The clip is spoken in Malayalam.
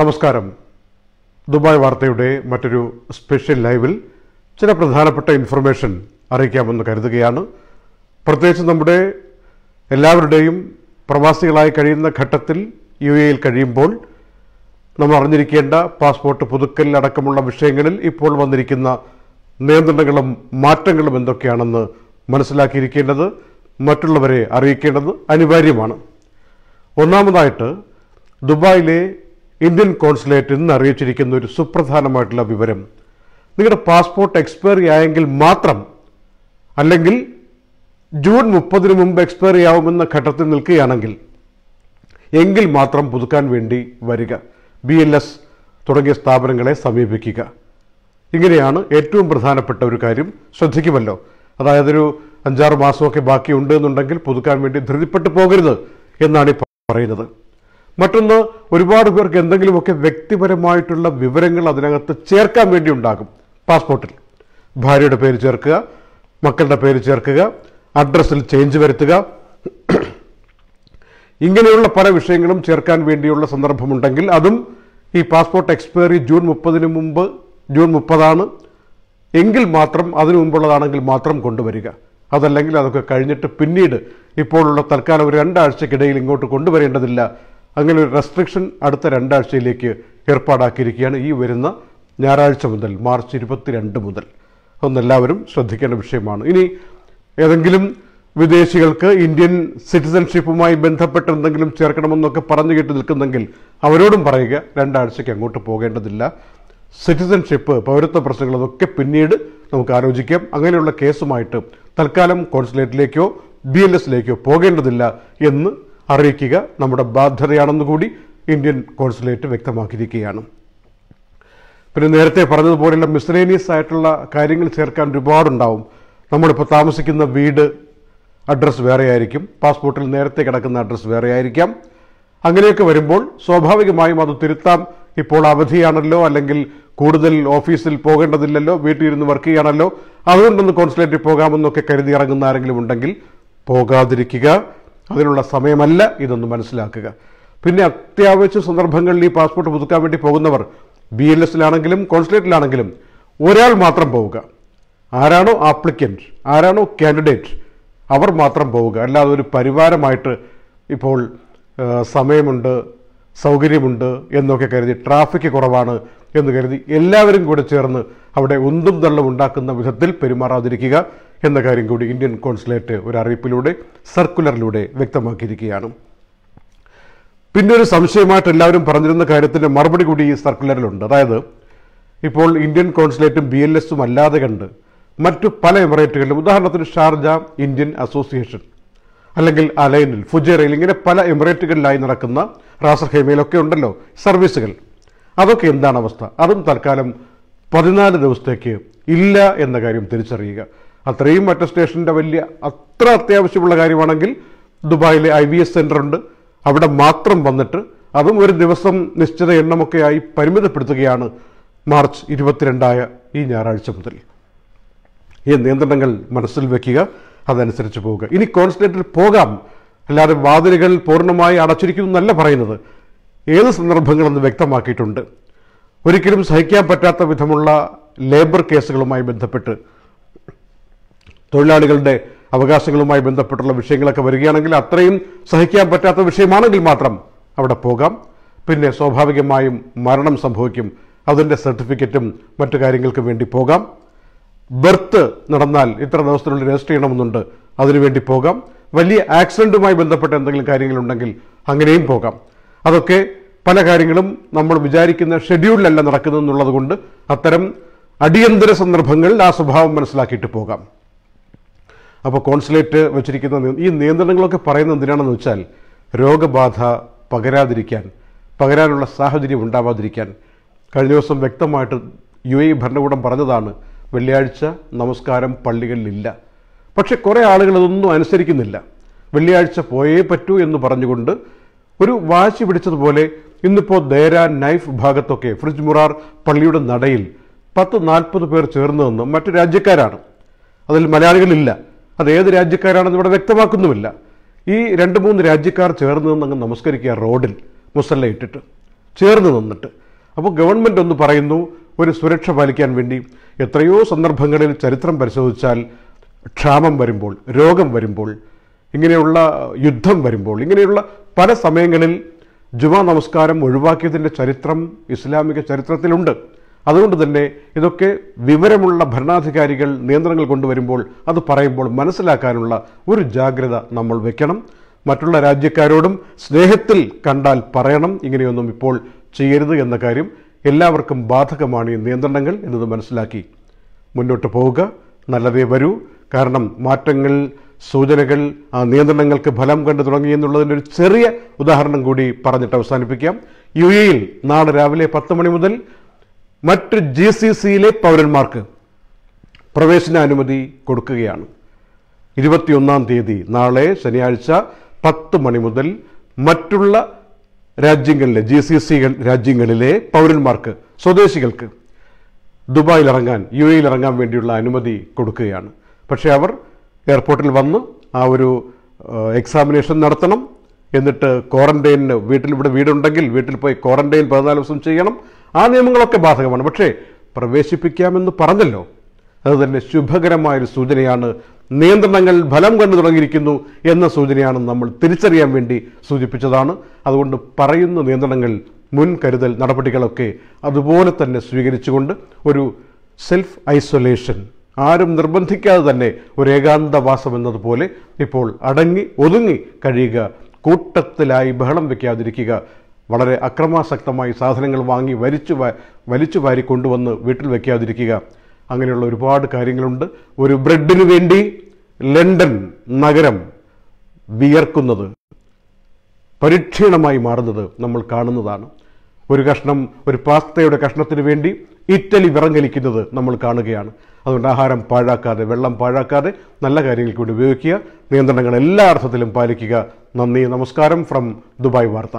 നമസ്കാരം ദുബായ് വാർത്തയുടെ മറ്റൊരു സ്പെഷ്യൽ ലൈവിൽ ചില പ്രധാനപ്പെട്ട ഇൻഫർമേഷൻ അറിയിക്കാമെന്ന് കരുതുകയാണ് പ്രത്യേകിച്ച് നമ്മുടെ എല്ലാവരുടെയും പ്രവാസികളായി കഴിയുന്ന ഘട്ടത്തിൽ യു എയിൽ കഴിയുമ്പോൾ നമ്മൾ അറിഞ്ഞിരിക്കേണ്ട പാസ്പോർട്ട് പുതുക്കൽ അടക്കമുള്ള വിഷയങ്ങളിൽ ഇപ്പോൾ വന്നിരിക്കുന്ന നിയന്ത്രണങ്ങളും മാറ്റങ്ങളും എന്തൊക്കെയാണെന്ന് മനസ്സിലാക്കിയിരിക്കേണ്ടത് മറ്റുള്ളവരെ അറിയിക്കേണ്ടത് അനിവാര്യമാണ് ഒന്നാമതായിട്ട് ദുബായിലെ ഇന്ത്യൻ കോൺസുലേറ്റ് ഇന്ന് അറിയിച്ചിരിക്കുന്ന ഒരു സുപ്രധാനമായിട്ടുള്ള വിവരം നിങ്ങളുടെ പാസ്പോർട്ട് എക്സ്പയറി ആയെങ്കിൽ മാത്രം അല്ലെങ്കിൽ ജൂൺ മുപ്പതിന് മുമ്പ് എക്സ്പയറി ആവുമെന്ന ഘട്ടത്തിൽ നിൽക്കുകയാണെങ്കിൽ എങ്കിൽ മാത്രം പുതുക്കാൻ വേണ്ടി വരിക ബി എൽ എസ് തുടങ്ങിയ സ്ഥാപനങ്ങളെ സമീപിക്കുക ഇങ്ങനെയാണ് ഏറ്റവും പ്രധാനപ്പെട്ട ഒരു കാര്യം ശ്രദ്ധിക്കുമല്ലോ അതായത് ഒരു അഞ്ചാറ് മാസമൊക്കെ ബാക്കിയുണ്ട് എന്നുണ്ടെങ്കിൽ പുതുക്കാൻ വേണ്ടി ധൃതിപ്പെട്ടു പോകരുത് എന്നാണ് ഈ പറയുന്നത് മറ്റൊന്ന് ഒരുപാട് പേർക്ക് എന്തെങ്കിലുമൊക്കെ വ്യക്തിപരമായിട്ടുള്ള വിവരങ്ങൾ അതിനകത്ത് ചേർക്കാൻ വേണ്ടി ഉണ്ടാകും പാസ്പോർട്ടിൽ ഭാര്യയുടെ പേര് ചേർക്കുക മക്കളുടെ പേര് ചേർക്കുക അഡ്രസ്സിൽ ചേഞ്ച് വരുത്തുക ഇങ്ങനെയുള്ള പല വിഷയങ്ങളും ചേർക്കാൻ വേണ്ടിയുള്ള സന്ദർഭമുണ്ടെങ്കിൽ അതും ഈ പാസ്പോർട്ട് എക്സ്പയറി ജൂൺ മുപ്പതിന് മുമ്പ് ജൂൺ മുപ്പതാണ് എങ്കിൽ മാത്രം അതിനു മുമ്പുള്ളതാണെങ്കിൽ മാത്രം കൊണ്ടുവരിക അതല്ലെങ്കിൽ അതൊക്കെ കഴിഞ്ഞിട്ട് പിന്നീട് ഇപ്പോഴുള്ള തൽക്കാലം ഒരു രണ്ടാഴ്ചക്കിടയിൽ ഇങ്ങോട്ട് കൊണ്ടുവരേണ്ടതില്ല അങ്ങനെ ഒരു റെസ്ട്രിക്ഷൻ അടുത്ത രണ്ടാഴ്ചയിലേക്ക് ഏർപ്പാടാക്കിയിരിക്കുകയാണ് ഈ വരുന്ന ഞായറാഴ്ച മുതൽ മാർച്ച് ഇരുപത്തിരണ്ട് മുതൽ അതൊന്നെല്ലാവരും ശ്രദ്ധിക്കേണ്ട വിഷയമാണ് ഇനി ഏതെങ്കിലും വിദേശികൾക്ക് ഇന്ത്യൻ സിറ്റിസൺഷിപ്പുമായി ബന്ധപ്പെട്ട് എന്തെങ്കിലും ചേർക്കണമെന്നൊക്കെ പറഞ്ഞു കേട്ട് നിൽക്കുന്നെങ്കിൽ അവരോടും പറയുക രണ്ടാഴ്ചയ്ക്ക് അങ്ങോട്ട് പോകേണ്ടതില്ല സിറ്റിസൺഷിപ്പ് പൗരത്വ പ്രശ്നങ്ങൾ അതൊക്കെ പിന്നീട് നമുക്ക് ആലോചിക്കാം അങ്ങനെയുള്ള കേസുമായിട്ട് തൽക്കാലം കോൺസുലേറ്റിലേക്കോ ബി എൽ എസിലേക്കോ പോകേണ്ടതില്ല എന്ന് അറിയിക്കുക നമ്മുടെ ബാധ്യതയാണെന്ന് കൂടി ഇന്ത്യൻ കോൺസുലേറ്റ് വ്യക്തമാക്കിയിരിക്കുകയാണ് പിന്നെ നേരത്തെ പറഞ്ഞതുപോലെയുള്ള മിസ്ലേനിയസ് ആയിട്ടുള്ള കാര്യങ്ങൾ ചേർക്കാൻ ഒരുപാടുണ്ടാവും നമ്മളിപ്പോൾ താമസിക്കുന്ന വീട് അഡ്രസ്സ് വേറെ ആയിരിക്കും പാസ്പോർട്ടിൽ നേരത്തെ കിടക്കുന്ന അഡ്രസ്സ് വേറെ ആയിരിക്കാം അങ്ങനെയൊക്കെ വരുമ്പോൾ സ്വാഭാവികമായും അത് തിരുത്താം ഇപ്പോൾ അവധിയാണല്ലോ അല്ലെങ്കിൽ കൂടുതൽ ഓഫീസിൽ പോകേണ്ടതില്ലല്ലോ വീട്ടിലിരുന്ന് വർക്ക് ചെയ്യാണല്ലോ അതുകൊണ്ടൊന്ന് കോൺസുലേറ്റിൽ പോകാമെന്നൊക്കെ കരുതി ഇറങ്ങുന്ന ആരെങ്കിലും ഉണ്ടെങ്കിൽ പോകാതിരിക്കുക അതിനുള്ള സമയമല്ല ഇതൊന്ന് മനസ്സിലാക്കുക പിന്നെ അത്യാവശ്യ സന്ദർഭങ്ങളിൽ ഈ പാസ്പോർട്ട് പുതുക്കാൻ വേണ്ടി പോകുന്നവർ ബി എൽ എസിലാണെങ്കിലും കോൺസുലേറ്റിലാണെങ്കിലും ഒരാൾ മാത്രം പോവുക ആരാണോ ആപ്ലിക്കൻറ്റ് ആരാണോ കാൻഡിഡേറ്റ് അവർ മാത്രം പോവുക അല്ലാതെ ഒരു പരിവാരമായിട്ട് ഇപ്പോൾ സമയമുണ്ട് സൗകര്യമുണ്ട് എന്നൊക്കെ കരുതി ട്രാഫിക് കുറവാണ് എന്ന് കരുതി എല്ലാവരും കൂടെ ചേർന്ന് അവിടെ ഉന്തും തള്ളും ഉണ്ടാക്കുന്ന വിധത്തിൽ പെരുമാറാതിരിക്കുക എന്ന കാര്യം കൂടി ഇന്ത്യൻ കോൺസുലേറ്റ് ഒരു അറിയിപ്പിലൂടെ സർക്കുലറിലൂടെ വ്യക്തമാക്കിയിരിക്കുകയാണ് പിന്നെ ഒരു സംശയമായിട്ട് എല്ലാവരും പറഞ്ഞിരുന്ന കാര്യത്തിൻ്റെ മറുപടി കൂടി ഈ സർക്കുലറിലുണ്ട് അതായത് ഇപ്പോൾ ഇന്ത്യൻ കോൺസുലേറ്റും ബി എൽ എസും അല്ലാതെ കണ്ട് മറ്റു പല എമിറേറ്റുകളിലും ഉദാഹരണത്തിന് ഷാർജ ഇന്ത്യൻ അസോസിയേഷൻ അല്ലെങ്കിൽ അലൈനിൽ ഫുജേറയിൽ ഇങ്ങനെ പല എമിറേറ്റുകളിലായി നടക്കുന്ന റാസർഹേമയിലൊക്കെ ഉണ്ടല്ലോ സർവീസുകൾ അതൊക്കെ എന്താണ് അവസ്ഥ അതും തൽക്കാലം പതിനാല് ദിവസത്തേക്ക് ഇല്ല എന്ന കാര്യം തിരിച്ചറിയുക അത്രയും അറ്റസ്റ്റേഷൻ്റെ വലിയ അത്ര അത്യാവശ്യമുള്ള കാര്യമാണെങ്കിൽ ദുബായിലെ ഐ വി എസ് സെൻ്റർ ഉണ്ട് അവിടെ മാത്രം വന്നിട്ട് അതും ഒരു ദിവസം നിശ്ചിത എണ്ണമൊക്കെയായി പരിമിതപ്പെടുത്തുകയാണ് മാർച്ച് ഇരുപത്തിരണ്ടായ ഈ ഞായറാഴ്ച മുതൽ ഈ നിയന്ത്രണങ്ങൾ മനസ്സിൽ വയ്ക്കുക അതനുസരിച്ച് പോവുക ഇനി കോൺസുലേറ്റിൽ പോകാം അല്ലാതെ വാതിലുകൾ പൂർണ്ണമായി അടച്ചിരിക്കുന്നു എന്നല്ല പറയുന്നത് ഏത് സന്ദർഭങ്ങളെന്ന് വ്യക്തമാക്കിയിട്ടുണ്ട് ഒരിക്കലും സഹിക്കാൻ പറ്റാത്ത വിധമുള്ള ലേബർ കേസുകളുമായി ബന്ധപ്പെട്ട് തൊഴിലാളികളുടെ അവകാശങ്ങളുമായി ബന്ധപ്പെട്ടുള്ള വിഷയങ്ങളൊക്കെ വരികയാണെങ്കിൽ അത്രയും സഹിക്കാൻ പറ്റാത്ത വിഷയമാണെങ്കിൽ മാത്രം അവിടെ പോകാം പിന്നെ സ്വാഭാവികമായും മരണം സംഭവിക്കും അതിൻ്റെ സർട്ടിഫിക്കറ്റും മറ്റു കാര്യങ്ങൾക്കും വേണ്ടി പോകാം ബർത്ത് നടന്നാൽ ഇത്ര ദിവസത്തിനുള്ളിൽ രജിസ്റ്റർ ചെയ്യണമെന്നുണ്ട് അതിനുവേണ്ടി പോകാം വലിയ ആക്സിഡൻറ്റുമായി ബന്ധപ്പെട്ട എന്തെങ്കിലും കാര്യങ്ങളുണ്ടെങ്കിൽ അങ്ങനെയും പോകാം അതൊക്കെ പല കാര്യങ്ങളും നമ്മൾ വിചാരിക്കുന്ന ഷെഡ്യൂളിലല്ല നടക്കുന്നതെന്നുള്ളത് കൊണ്ട് അത്തരം അടിയന്തര സന്ദർഭങ്ങളിൽ ആ സ്വഭാവം മനസ്സിലാക്കിയിട്ട് പോകാം അപ്പോൾ കോൺസുലേറ്റ് വെച്ചിരിക്കുന്ന ഈ നിയന്ത്രണങ്ങളൊക്കെ പറയുന്നത് എന്തിനാണെന്ന് വെച്ചാൽ രോഗബാധ പകരാതിരിക്കാൻ പകരാനുള്ള സാഹചര്യം ഉണ്ടാവാതിരിക്കാൻ കഴിഞ്ഞ ദിവസം വ്യക്തമായിട്ട് യു എ ഭരണകൂടം പറഞ്ഞതാണ് വെള്ളിയാഴ്ച നമസ്കാരം പള്ളികളിലില്ല പക്ഷെ കുറേ ആളുകൾ അതൊന്നും അനുസരിക്കുന്നില്ല വെള്ളിയാഴ്ച പോയേ പറ്റൂ എന്ന് പറഞ്ഞുകൊണ്ട് ഒരു വാശി പിടിച്ചതുപോലെ ഇന്നിപ്പോൾ ദേരാ നൈഫ് ഭാഗത്തൊക്കെ ഫ്രിഡ്ജ് മുറാർ പള്ളിയുടെ നടയിൽ പത്ത് നാൽപ്പത് പേർ ചേർന്ന് മറ്റു രാജ്യക്കാരാണ് അതിൽ മലയാളികളില്ല അത് ഏത് രാജ്യക്കാരാണെന്ന് ഇവിടെ വ്യക്തമാക്കുന്നുമില്ല ഈ രണ്ട് മൂന്ന് രാജ്യക്കാർ ചേർന്ന് നിന്ന് അങ്ങ് നമസ്കരിക്കുക റോഡിൽ മുസല്ല ഇട്ടിട്ട് ചേർന്ന് നിന്നിട്ട് അപ്പോൾ ഗവൺമെൻറ് ഒന്ന് പറയുന്നു ഒരു സുരക്ഷ പാലിക്കാൻ വേണ്ടി എത്രയോ സന്ദർഭങ്ങളിൽ ചരിത്രം പരിശോധിച്ചാൽ ക്ഷാമം വരുമ്പോൾ രോഗം വരുമ്പോൾ ഇങ്ങനെയുള്ള യുദ്ധം വരുമ്പോൾ ഇങ്ങനെയുള്ള പല സമയങ്ങളിൽ ജുമാ നമസ്കാരം ഒഴിവാക്കിയതിൻ്റെ ചരിത്രം ഇസ്ലാമിക ചരിത്രത്തിലുണ്ട് അതുകൊണ്ട് തന്നെ ഇതൊക്കെ വിവരമുള്ള ഭരണാധികാരികൾ നിയന്ത്രണങ്ങൾ കൊണ്ടുവരുമ്പോൾ അത് പറയുമ്പോൾ മനസ്സിലാക്കാനുള്ള ഒരു ജാഗ്രത നമ്മൾ വെക്കണം മറ്റുള്ള രാജ്യക്കാരോടും സ്നേഹത്തിൽ കണ്ടാൽ പറയണം ഇങ്ങനെയൊന്നും ഇപ്പോൾ ചെയ്യരുത് എന്ന കാര്യം എല്ലാവർക്കും ബാധകമാണ് ഈ നിയന്ത്രണങ്ങൾ എന്നത് മനസ്സിലാക്കി മുന്നോട്ട് പോവുക നല്ലതേ വരൂ കാരണം മാറ്റങ്ങൾ സൂചനകൾ ആ നിയന്ത്രണങ്ങൾക്ക് ഫലം കണ്ടു തുടങ്ങി എന്നുള്ളതിൻ്റെ ഒരു ചെറിയ ഉദാഹരണം കൂടി പറഞ്ഞിട്ട് അവസാനിപ്പിക്കാം യു എയിൽ നാളെ രാവിലെ പത്ത് മണി മുതൽ മറ്റ് ജി സി സിയിലെ പൗരന്മാർക്ക് പ്രവേശനാനുമതി കൊടുക്കുകയാണ് ഇരുപത്തിയൊന്നാം തീയതി നാളെ ശനിയാഴ്ച പത്ത് മണി മുതൽ മറ്റുള്ള രാജ്യങ്ങളിലെ ജി സി സി രാജ്യങ്ങളിലെ പൗരന്മാർക്ക് സ്വദേശികൾക്ക് ദുബായിൽ ഇറങ്ങാൻ യു എയിൽ ഇറങ്ങാൻ വേണ്ടിയുള്ള അനുമതി കൊടുക്കുകയാണ് പക്ഷേ അവർ എയർപോർട്ടിൽ വന്ന് ആ ഒരു എക്സാമിനേഷൻ നടത്തണം എന്നിട്ട് ക്വാറന്റൈനിന് വീട്ടിൽ ഇവിടെ വീടുണ്ടെങ്കിൽ വീട്ടിൽ പോയി ക്വാറന്റൈൻ പതിനാല് ദിവസം ചെയ്യണം ആ നിയമങ്ങളൊക്കെ ബാധകമാണ് പക്ഷേ പ്രവേശിപ്പിക്കാമെന്ന് പറഞ്ഞല്ലോ തന്നെ ശുഭകരമായൊരു സൂചനയാണ് നിയന്ത്രണങ്ങൾ ഫലം കണ്ടു തുടങ്ങിയിരിക്കുന്നു എന്ന സൂചനയാണ് നമ്മൾ തിരിച്ചറിയാൻ വേണ്ടി സൂചിപ്പിച്ചതാണ് അതുകൊണ്ട് പറയുന്ന നിയന്ത്രണങ്ങൾ മുൻകരുതൽ നടപടികളൊക്കെ അതുപോലെ തന്നെ സ്വീകരിച്ചുകൊണ്ട് ഒരു സെൽഫ് ഐസൊലേഷൻ ആരും നിർബന്ധിക്കാതെ തന്നെ ഒരു ഏകാന്തവാസം എന്നതുപോലെ ഇപ്പോൾ അടങ്ങി ഒതുങ്ങി കഴിയുക കൂട്ടത്തിലായി ബഹളം വയ്ക്കാതിരിക്കുക വളരെ അക്രമാസക്തമായി സാധനങ്ങൾ വാങ്ങി വലിച്ചു വലിച്ചു വാരി കൊണ്ടുവന്ന് വീട്ടിൽ വയ്ക്കാതിരിക്കുക അങ്ങനെയുള്ള ഒരുപാട് കാര്യങ്ങളുണ്ട് ഒരു ബ്രെഡിനു വേണ്ടി ലണ്ടൻ നഗരം വിയർക്കുന്നത് പരിക്ഷീണമായി മാറുന്നത് നമ്മൾ കാണുന്നതാണ് ഒരു കഷ്ണം ഒരു പാസ്തയുടെ കഷ്ണത്തിന് വേണ്ടി ഇറ്റലി വിറങ്ങലിക്കുന്നത് നമ്മൾ കാണുകയാണ് അതുകൊണ്ട് ആഹാരം പാഴാക്കാതെ വെള്ളം പാഴാക്കാതെ നല്ല കാര്യങ്ങൾക്ക് വേണ്ടി ഉപയോഗിക്കുക നിയന്ത്രണങ്ങൾ എല്ലാ അർത്ഥത്തിലും പാലിക്കുക നന്ദി നമസ്കാരം ഫ്രം ദുബായ് വാർത്ത